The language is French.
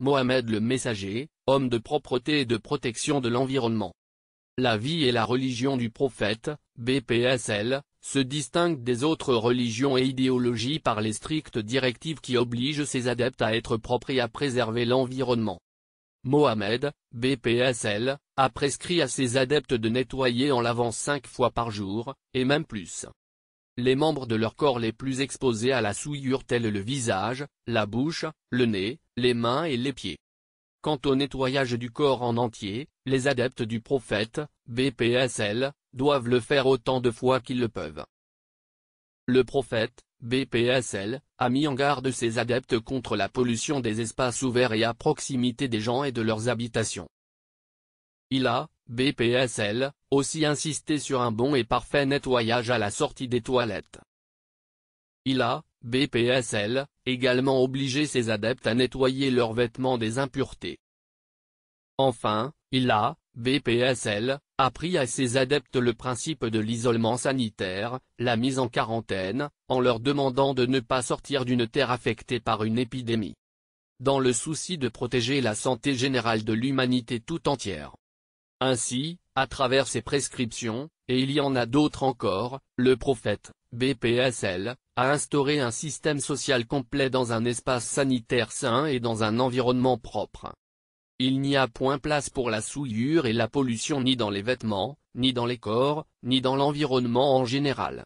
Mohamed le Messager, homme de propreté et de protection de l'environnement. La vie et la religion du prophète, BPSL, se distinguent des autres religions et idéologies par les strictes directives qui obligent ses adeptes à être propres et à préserver l'environnement. Mohamed, BPSL, a prescrit à ses adeptes de nettoyer en lavant cinq fois par jour, et même plus. Les membres de leur corps les plus exposés à la souillure tels le visage, la bouche, le nez, les mains et les pieds. Quant au nettoyage du corps en entier, les adeptes du prophète, BPSL, doivent le faire autant de fois qu'ils le peuvent. Le prophète, BPSL, a mis en garde ses adeptes contre la pollution des espaces ouverts et à proximité des gens et de leurs habitations. Il a, BPSL, aussi insisté sur un bon et parfait nettoyage à la sortie des toilettes. Il a, BPSL, également obligé ses adeptes à nettoyer leurs vêtements des impuretés. Enfin, il a, BPSL, appris à ses adeptes le principe de l'isolement sanitaire, la mise en quarantaine, en leur demandant de ne pas sortir d'une terre affectée par une épidémie. Dans le souci de protéger la santé générale de l'humanité tout entière. Ainsi, à travers ses prescriptions, et il y en a d'autres encore, le prophète, BPSL, a instauré un système social complet dans un espace sanitaire sain et dans un environnement propre. Il n'y a point place pour la souillure et la pollution ni dans les vêtements, ni dans les corps, ni dans l'environnement en général.